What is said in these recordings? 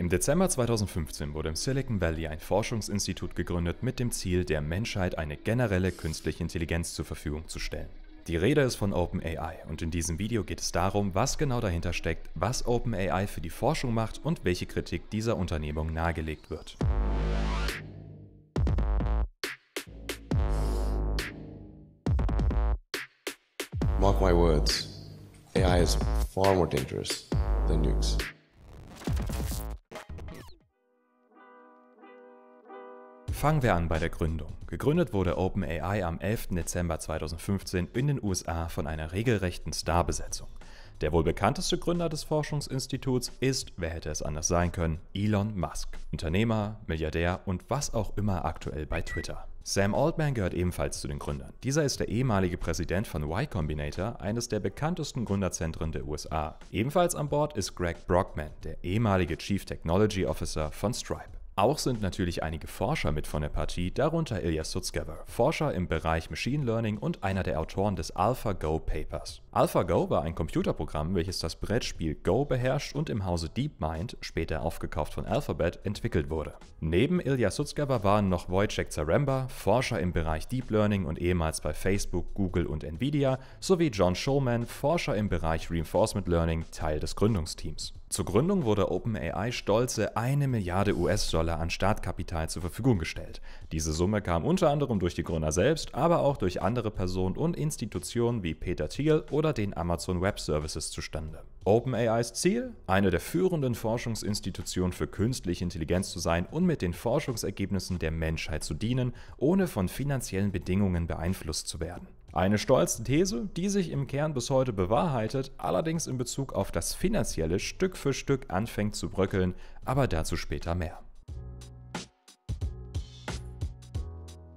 Im Dezember 2015 wurde im Silicon Valley ein Forschungsinstitut gegründet mit dem Ziel, der Menschheit eine generelle künstliche Intelligenz zur Verfügung zu stellen. Die Rede ist von OpenAI und in diesem Video geht es darum, was genau dahinter steckt, was OpenAI für die Forschung macht und welche Kritik dieser Unternehmung nahegelegt wird. Mark my words, AI is far more dangerous than nukes. Fangen wir an bei der Gründung. Gegründet wurde OpenAI am 11. Dezember 2015 in den USA von einer regelrechten Starbesetzung. Der wohl bekannteste Gründer des Forschungsinstituts ist, wer hätte es anders sein können, Elon Musk. Unternehmer, Milliardär und was auch immer aktuell bei Twitter. Sam Altman gehört ebenfalls zu den Gründern. Dieser ist der ehemalige Präsident von Y Combinator, eines der bekanntesten Gründerzentren der USA. Ebenfalls an Bord ist Greg Brockman, der ehemalige Chief Technology Officer von Stripe. Auch sind natürlich einige Forscher mit von der Partie, darunter Ilya Sutskever, Forscher im Bereich Machine Learning und einer der Autoren des AlphaGo Papers. AlphaGo war ein Computerprogramm, welches das Brettspiel Go beherrscht und im Hause DeepMind, später aufgekauft von Alphabet, entwickelt wurde. Neben Ilya Sutskever waren noch Wojciech Zaremba, Forscher im Bereich Deep Learning und ehemals bei Facebook, Google und Nvidia, sowie John Schulman, Forscher im Bereich Reinforcement Learning, Teil des Gründungsteams. Zur Gründung wurde OpenAI stolze eine Milliarde US-Dollar an Startkapital zur Verfügung gestellt. Diese Summe kam unter anderem durch die Gründer selbst, aber auch durch andere Personen und Institutionen wie Peter Thiel oder oder den Amazon Web Services zustande. OpenAIs Ziel? Eine der führenden Forschungsinstitutionen für künstliche Intelligenz zu sein und mit den Forschungsergebnissen der Menschheit zu dienen, ohne von finanziellen Bedingungen beeinflusst zu werden. Eine stolze These, die sich im Kern bis heute bewahrheitet, allerdings in Bezug auf das Finanzielle Stück für Stück anfängt zu bröckeln, aber dazu später mehr.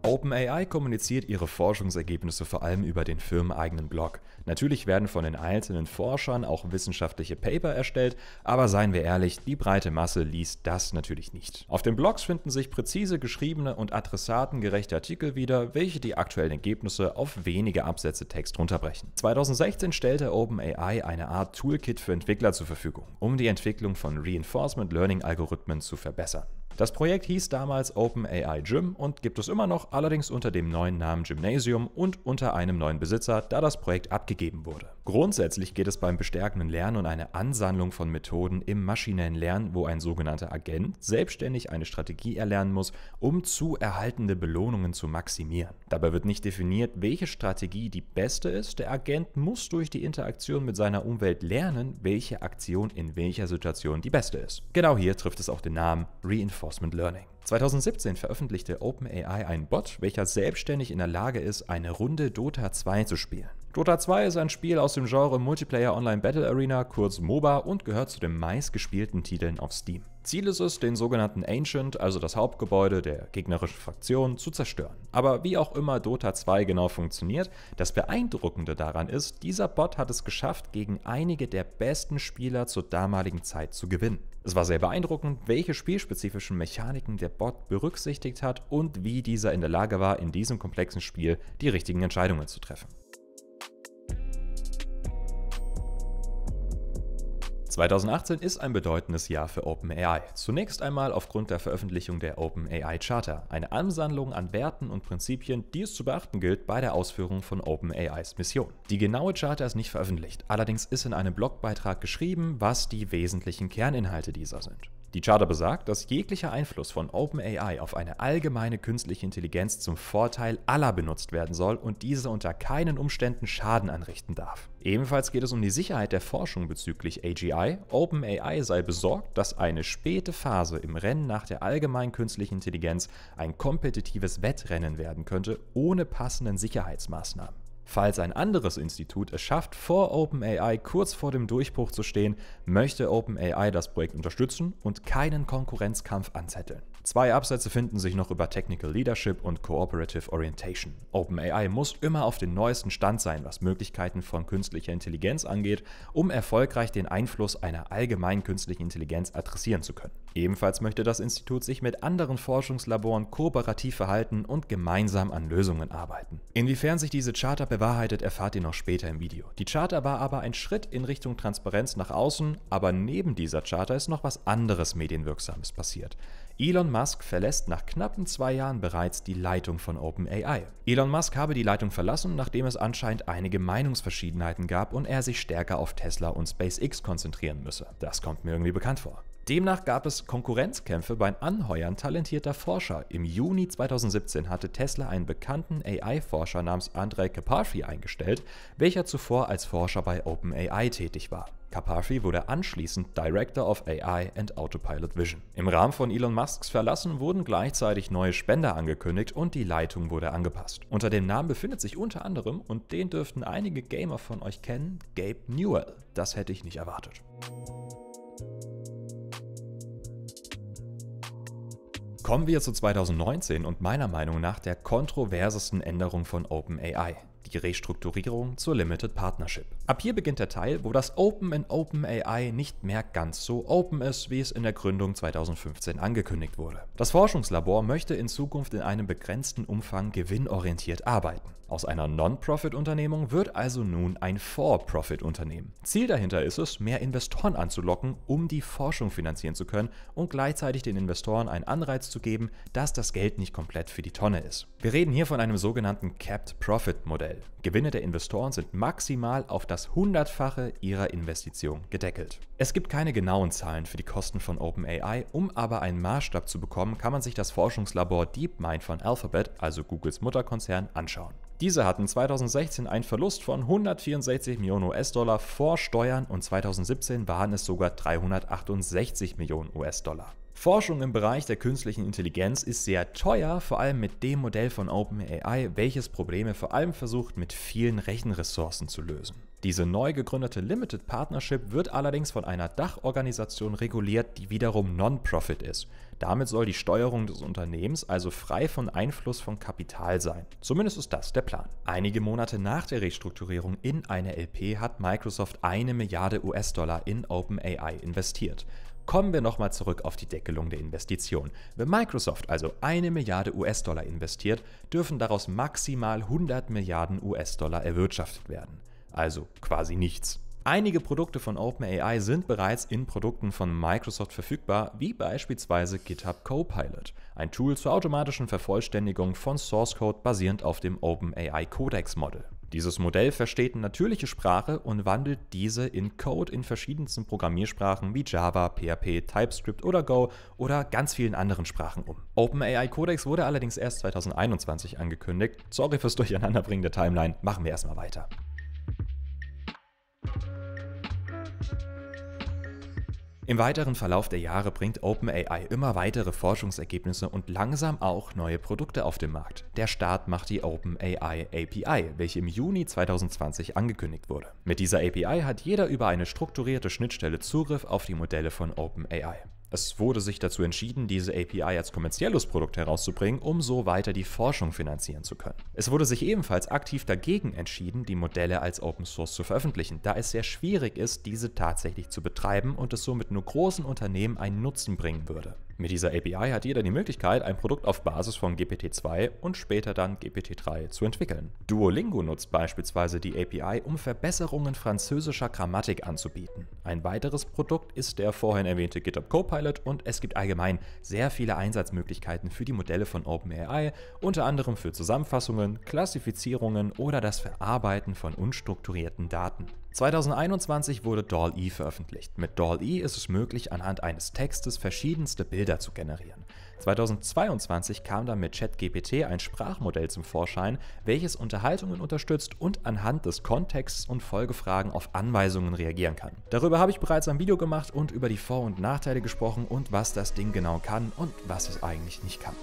OpenAI kommuniziert ihre Forschungsergebnisse vor allem über den firmeneigenen Blog. Natürlich werden von den einzelnen Forschern auch wissenschaftliche Paper erstellt, aber seien wir ehrlich, die breite Masse liest das natürlich nicht. Auf den Blogs finden sich präzise geschriebene und adressatengerechte Artikel wieder, welche die aktuellen Ergebnisse auf wenige Absätze Text runterbrechen. 2016 stellte OpenAI eine Art Toolkit für Entwickler zur Verfügung, um die Entwicklung von Reinforcement Learning Algorithmen zu verbessern. Das Projekt hieß damals OpenAI Gym und gibt es immer noch, allerdings unter dem neuen Namen Gymnasium und unter einem neuen Besitzer, da das Projekt abgegeben wurde. Grundsätzlich geht es beim bestärkenden Lernen um eine Ansammlung von Methoden im maschinellen Lernen, wo ein sogenannter Agent selbstständig eine Strategie erlernen muss, um zu erhaltende Belohnungen zu maximieren. Dabei wird nicht definiert, welche Strategie die beste ist. Der Agent muss durch die Interaktion mit seiner Umwelt lernen, welche Aktion in welcher Situation die beste ist. Genau hier trifft es auch den Namen Reinforcement Reinforcement Learning. 2017 veröffentlichte OpenAI einen Bot, welcher selbstständig in der Lage ist, eine Runde Dota 2 zu spielen. Dota 2 ist ein Spiel aus dem Genre Multiplayer Online Battle Arena, kurz MOBA, und gehört zu den meistgespielten Titeln auf Steam. Ziel ist es, den sogenannten Ancient, also das Hauptgebäude der gegnerischen Fraktion, zu zerstören. Aber wie auch immer Dota 2 genau funktioniert, das Beeindruckende daran ist, dieser Bot hat es geschafft, gegen einige der besten Spieler zur damaligen Zeit zu gewinnen. Es war sehr beeindruckend, welche spielspezifischen Mechaniken der Bot berücksichtigt hat und wie dieser in der Lage war, in diesem komplexen Spiel die richtigen Entscheidungen zu treffen. 2018 ist ein bedeutendes Jahr für OpenAI. Zunächst einmal aufgrund der Veröffentlichung der OpenAI Charter, eine Ansammlung an Werten und Prinzipien, die es zu beachten gilt bei der Ausführung von OpenAIs Mission. Die genaue Charter ist nicht veröffentlicht, allerdings ist in einem Blogbeitrag geschrieben, was die wesentlichen Kerninhalte dieser sind. Die Charta besagt, dass jeglicher Einfluss von OpenAI auf eine allgemeine künstliche Intelligenz zum Vorteil aller benutzt werden soll und diese unter keinen Umständen Schaden anrichten darf. Ebenfalls geht es um die Sicherheit der Forschung bezüglich AGI. OpenAI sei besorgt, dass eine späte Phase im Rennen nach der allgemeinen künstlichen Intelligenz ein kompetitives Wettrennen werden könnte, ohne passenden Sicherheitsmaßnahmen. Falls ein anderes Institut es schafft, vor OpenAI kurz vor dem Durchbruch zu stehen, möchte OpenAI das Projekt unterstützen und keinen Konkurrenzkampf anzetteln. Zwei Absätze finden sich noch über Technical Leadership und Cooperative Orientation. OpenAI muss immer auf den neuesten Stand sein, was Möglichkeiten von künstlicher Intelligenz angeht, um erfolgreich den Einfluss einer allgemeinen künstlichen Intelligenz adressieren zu können. Ebenfalls möchte das Institut sich mit anderen Forschungslaboren kooperativ verhalten und gemeinsam an Lösungen arbeiten. Inwiefern sich diese Charter bewahrheitet, erfahrt ihr noch später im Video. Die Charta war aber ein Schritt in Richtung Transparenz nach außen, aber neben dieser Charta ist noch was anderes Medienwirksames passiert. Elon Musk verlässt nach knappen zwei Jahren bereits die Leitung von OpenAI. Elon Musk habe die Leitung verlassen, nachdem es anscheinend einige Meinungsverschiedenheiten gab und er sich stärker auf Tesla und SpaceX konzentrieren müsse. Das kommt mir irgendwie bekannt vor. Demnach gab es Konkurrenzkämpfe beim Anheuern talentierter Forscher. Im Juni 2017 hatte Tesla einen bekannten AI-Forscher namens Andrei Kaparfi eingestellt, welcher zuvor als Forscher bei OpenAI tätig war. Kaparfi wurde anschließend Director of AI and Autopilot Vision. Im Rahmen von Elon Musks Verlassen wurden gleichzeitig neue Spender angekündigt und die Leitung wurde angepasst. Unter dem Namen befindet sich unter anderem, und den dürften einige Gamer von euch kennen, Gabe Newell. Das hätte ich nicht erwartet. Kommen wir zu 2019 und meiner Meinung nach der kontroversesten Änderung von OpenAI, die Restrukturierung zur Limited Partnership. Ab hier beginnt der Teil, wo das Open in OpenAI nicht mehr ganz so open ist, wie es in der Gründung 2015 angekündigt wurde. Das Forschungslabor möchte in Zukunft in einem begrenzten Umfang gewinnorientiert arbeiten. Aus einer Non-Profit-Unternehmung wird also nun ein For-Profit-Unternehmen. Ziel dahinter ist es, mehr Investoren anzulocken, um die Forschung finanzieren zu können und gleichzeitig den Investoren einen Anreiz zu geben, dass das Geld nicht komplett für die Tonne ist. Wir reden hier von einem sogenannten Capped-Profit-Modell. Gewinne der Investoren sind maximal auf das Hundertfache ihrer Investition gedeckelt. Es gibt keine genauen Zahlen für die Kosten von OpenAI, um aber einen Maßstab zu bekommen, kann man sich das Forschungslabor DeepMind von Alphabet, also Googles Mutterkonzern, anschauen. Diese hatten 2016 einen Verlust von 164 Millionen US-Dollar vor Steuern und 2017 waren es sogar 368 Millionen US-Dollar. Forschung im Bereich der künstlichen Intelligenz ist sehr teuer, vor allem mit dem Modell von OpenAI, welches Probleme vor allem versucht, mit vielen Rechenressourcen zu lösen. Diese neu gegründete Limited Partnership wird allerdings von einer Dachorganisation reguliert, die wiederum Non-Profit ist. Damit soll die Steuerung des Unternehmens also frei von Einfluss von Kapital sein. Zumindest ist das der Plan. Einige Monate nach der Restrukturierung in eine LP hat Microsoft eine Milliarde US-Dollar in OpenAI investiert. Kommen wir nochmal zurück auf die Deckelung der Investition. Wenn Microsoft also eine Milliarde US-Dollar investiert, dürfen daraus maximal 100 Milliarden US-Dollar erwirtschaftet werden. Also quasi nichts. Einige Produkte von OpenAI sind bereits in Produkten von Microsoft verfügbar, wie beispielsweise GitHub Copilot, ein Tool zur automatischen Vervollständigung von Source Code basierend auf dem OpenAI Codex Model. Dieses Modell versteht natürliche Sprache und wandelt diese in Code in verschiedensten Programmiersprachen wie Java, PHP, TypeScript oder Go oder ganz vielen anderen Sprachen um. OpenAI Codex wurde allerdings erst 2021 angekündigt. Sorry fürs Durcheinanderbringen der Timeline, machen wir erstmal weiter. Im weiteren Verlauf der Jahre bringt OpenAI immer weitere Forschungsergebnisse und langsam auch neue Produkte auf den Markt. Der Start macht die OpenAI API, welche im Juni 2020 angekündigt wurde. Mit dieser API hat jeder über eine strukturierte Schnittstelle Zugriff auf die Modelle von OpenAI. Es wurde sich dazu entschieden, diese API als kommerzielles Produkt herauszubringen, um so weiter die Forschung finanzieren zu können. Es wurde sich ebenfalls aktiv dagegen entschieden, die Modelle als Open Source zu veröffentlichen, da es sehr schwierig ist, diese tatsächlich zu betreiben und es somit nur großen Unternehmen einen Nutzen bringen würde. Mit dieser API hat jeder die Möglichkeit, ein Produkt auf Basis von GPT-2 und später dann GPT-3 zu entwickeln. Duolingo nutzt beispielsweise die API, um Verbesserungen französischer Grammatik anzubieten. Ein weiteres Produkt ist der vorhin erwähnte GitHub Copilot Copilot und es gibt allgemein sehr viele Einsatzmöglichkeiten für die Modelle von OpenAI, unter anderem für Zusammenfassungen, Klassifizierungen oder das Verarbeiten von unstrukturierten Daten. 2021 wurde DALL-E veröffentlicht. Mit DALL-E ist es möglich, anhand eines Textes verschiedenste Bilder zu generieren. 2022 kam dann mit ChatGPT ein Sprachmodell zum Vorschein, welches Unterhaltungen unterstützt und anhand des Kontexts und Folgefragen auf Anweisungen reagieren kann. Darüber habe ich bereits ein Video gemacht und über die Vor- und Nachteile gesprochen und was das Ding genau kann und was es eigentlich nicht kann.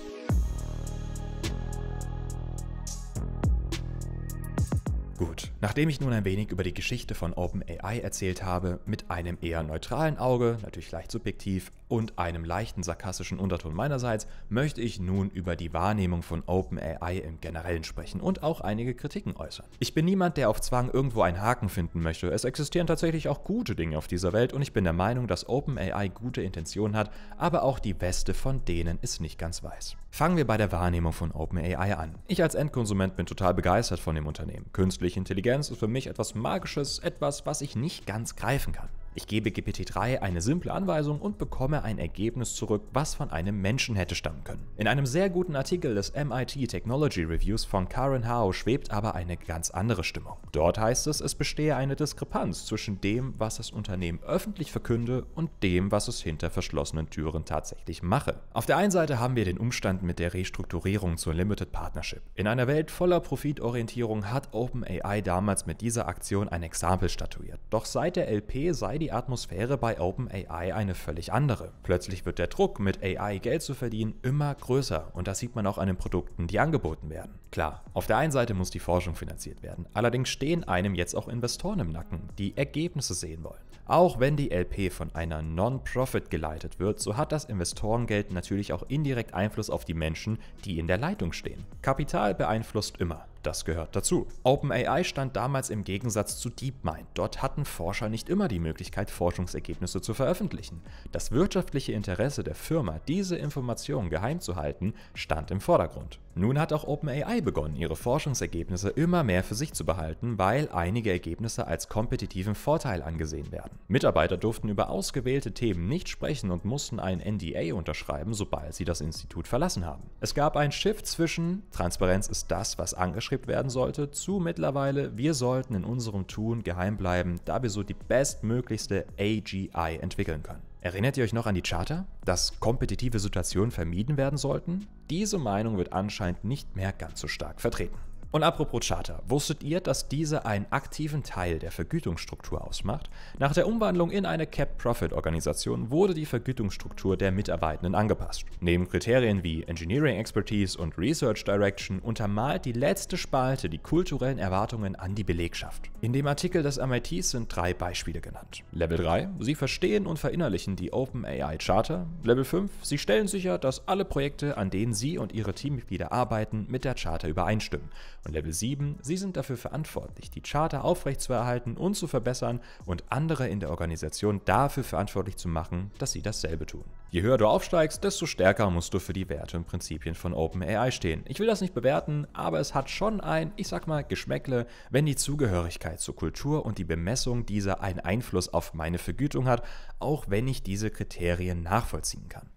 Gut, nachdem ich nun ein wenig über die Geschichte von OpenAI erzählt habe, mit einem eher neutralen Auge, natürlich leicht subjektiv, und einem leichten sarkastischen Unterton meinerseits, möchte ich nun über die Wahrnehmung von OpenAI im Generellen sprechen und auch einige Kritiken äußern. Ich bin niemand, der auf Zwang irgendwo einen Haken finden möchte. Es existieren tatsächlich auch gute Dinge auf dieser Welt und ich bin der Meinung, dass OpenAI gute Intentionen hat, aber auch die beste von denen ist nicht ganz weiß. Fangen wir bei der Wahrnehmung von OpenAI an. Ich als Endkonsument bin total begeistert von dem Unternehmen. Künstliche Intelligenz ist für mich etwas Magisches, etwas, was ich nicht ganz greifen kann. Ich gebe GPT-3 eine simple Anweisung und bekomme ein Ergebnis zurück, was von einem Menschen hätte stammen können. In einem sehr guten Artikel des MIT Technology Reviews von Karen Howe schwebt aber eine ganz andere Stimmung. Dort heißt es, es bestehe eine Diskrepanz zwischen dem, was das Unternehmen öffentlich verkünde und dem, was es hinter verschlossenen Türen tatsächlich mache. Auf der einen Seite haben wir den Umstand mit der Restrukturierung zur Limited Partnership. In einer Welt voller Profitorientierung hat OpenAI damals mit dieser Aktion ein Exempel statuiert. Doch seit der LP sei die Atmosphäre bei OpenAI eine völlig andere. Plötzlich wird der Druck, mit AI Geld zu verdienen, immer größer und das sieht man auch an den Produkten, die angeboten werden. Klar, auf der einen Seite muss die Forschung finanziert werden, allerdings stehen einem jetzt auch Investoren im Nacken, die Ergebnisse sehen wollen. Auch wenn die LP von einer Non-Profit geleitet wird, so hat das Investorengeld natürlich auch indirekt Einfluss auf die Menschen, die in der Leitung stehen. Kapital beeinflusst immer. Das gehört dazu. OpenAI stand damals im Gegensatz zu DeepMind. Dort hatten Forscher nicht immer die Möglichkeit, Forschungsergebnisse zu veröffentlichen. Das wirtschaftliche Interesse der Firma, diese Informationen geheim zu halten, stand im Vordergrund. Nun hat auch OpenAI begonnen, ihre Forschungsergebnisse immer mehr für sich zu behalten, weil einige Ergebnisse als kompetitiven Vorteil angesehen werden. Mitarbeiter durften über ausgewählte Themen nicht sprechen und mussten ein NDA unterschreiben, sobald sie das Institut verlassen haben. Es gab einen Shift zwischen Transparenz ist das, was angeschrieben werden sollte, zu mittlerweile wir sollten in unserem Tun geheim bleiben, da wir so die bestmöglichste AGI entwickeln können. Erinnert ihr euch noch an die Charta, dass kompetitive Situationen vermieden werden sollten? Diese Meinung wird anscheinend nicht mehr ganz so stark vertreten. Und apropos Charter, wusstet ihr, dass diese einen aktiven Teil der Vergütungsstruktur ausmacht? Nach der Umwandlung in eine Cap-Profit-Organisation wurde die Vergütungsstruktur der Mitarbeitenden angepasst. Neben Kriterien wie Engineering Expertise und Research Direction untermalt die letzte Spalte die kulturellen Erwartungen an die Belegschaft. In dem Artikel des MITs sind drei Beispiele genannt. Level 3, sie verstehen und verinnerlichen die OpenAI Charter. Level 5, sie stellen sicher, dass alle Projekte, an denen sie und ihre Teammitglieder arbeiten, mit der Charter übereinstimmen. Und Level 7, sie sind dafür verantwortlich, die Charta aufrechtzuerhalten und zu verbessern und andere in der Organisation dafür verantwortlich zu machen, dass sie dasselbe tun. Je höher du aufsteigst, desto stärker musst du für die Werte und Prinzipien von OpenAI stehen. Ich will das nicht bewerten, aber es hat schon ein, ich sag mal, Geschmäckle, wenn die Zugehörigkeit zur Kultur und die Bemessung dieser einen Einfluss auf meine Vergütung hat, auch wenn ich diese Kriterien nachvollziehen kann.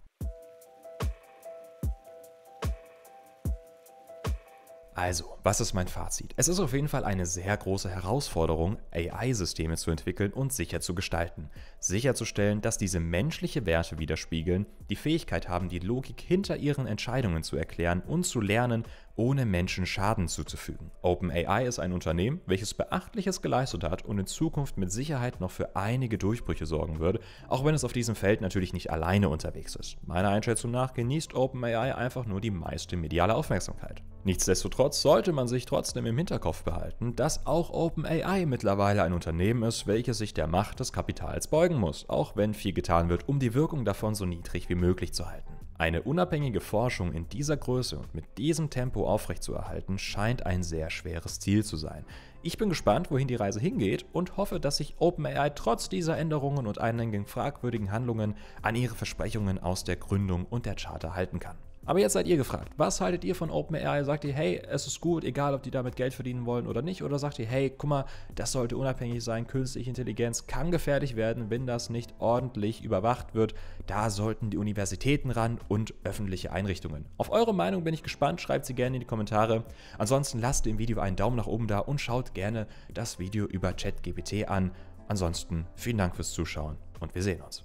Also, was ist mein Fazit? Es ist auf jeden Fall eine sehr große Herausforderung, AI-Systeme zu entwickeln und sicher zu gestalten. Sicherzustellen, dass diese menschliche Werte widerspiegeln, die Fähigkeit haben, die Logik hinter ihren Entscheidungen zu erklären und zu lernen, ohne Menschen Schaden zuzufügen. OpenAI ist ein Unternehmen, welches Beachtliches geleistet hat und in Zukunft mit Sicherheit noch für einige Durchbrüche sorgen wird, auch wenn es auf diesem Feld natürlich nicht alleine unterwegs ist. Meiner Einschätzung nach genießt OpenAI einfach nur die meiste mediale Aufmerksamkeit. Nichtsdestotrotz sollte man sich trotzdem im Hinterkopf behalten, dass auch OpenAI mittlerweile ein Unternehmen ist, welches sich der Macht des Kapitals beugen muss, auch wenn viel getan wird, um die Wirkung davon so niedrig wie möglich zu halten. Eine unabhängige Forschung in dieser Größe und mit diesem Tempo aufrechtzuerhalten scheint ein sehr schweres Ziel zu sein. Ich bin gespannt, wohin die Reise hingeht und hoffe, dass sich OpenAI trotz dieser Änderungen und einigen fragwürdigen Handlungen an ihre Versprechungen aus der Gründung und der Charta halten kann. Aber jetzt seid ihr gefragt, was haltet ihr von OpenAI? Sagt ihr, hey, es ist gut, egal ob die damit Geld verdienen wollen oder nicht? Oder sagt ihr, hey, guck mal, das sollte unabhängig sein, künstliche Intelligenz kann gefährlich werden, wenn das nicht ordentlich überwacht wird. Da sollten die Universitäten ran und öffentliche Einrichtungen. Auf eure Meinung bin ich gespannt, schreibt sie gerne in die Kommentare. Ansonsten lasst dem Video einen Daumen nach oben da und schaut gerne das Video über ChatGPT an. Ansonsten vielen Dank fürs Zuschauen und wir sehen uns.